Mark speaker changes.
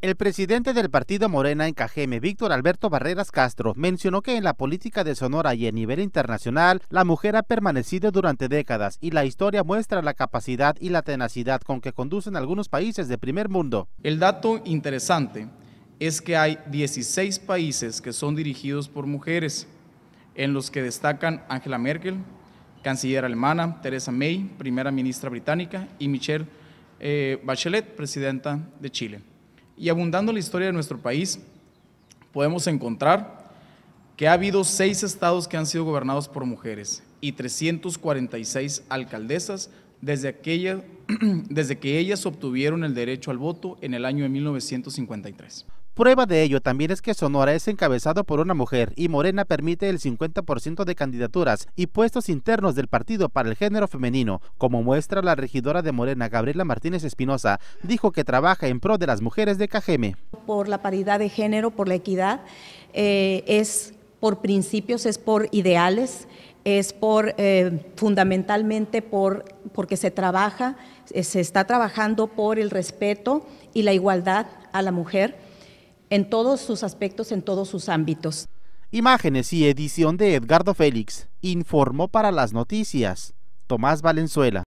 Speaker 1: El presidente del partido Morena en Cajeme, Víctor Alberto Barreras Castro, mencionó que en la política de Sonora y a nivel internacional, la mujer ha permanecido durante décadas y la historia muestra la capacidad y la tenacidad con que conducen algunos países de primer
Speaker 2: mundo. El dato interesante es que hay 16 países que son dirigidos por mujeres, en los que destacan Angela Merkel, canciller alemana, Teresa May, primera ministra británica, y Michelle eh, Bachelet, presidenta de Chile. Y abundando la historia de nuestro país, podemos encontrar que ha habido seis estados que han sido gobernados por mujeres, y 346 alcaldesas desde, aquella, desde que ellas obtuvieron el derecho al voto en el año de 1953.
Speaker 1: Prueba de ello también es que Sonora es encabezado por una mujer y Morena permite el 50% de candidaturas y puestos internos del partido para el género femenino, como muestra la regidora de Morena, Gabriela Martínez Espinosa, dijo que trabaja en pro de las mujeres de Cajeme.
Speaker 3: Por la paridad de género, por la equidad, eh, es por principios, es por ideales, es por eh, fundamentalmente por porque se trabaja, eh, se está trabajando por el respeto y la igualdad a la mujer en todos sus aspectos, en todos sus ámbitos. Imágenes
Speaker 1: y edición de Edgardo Félix, informó para las noticias Tomás Valenzuela.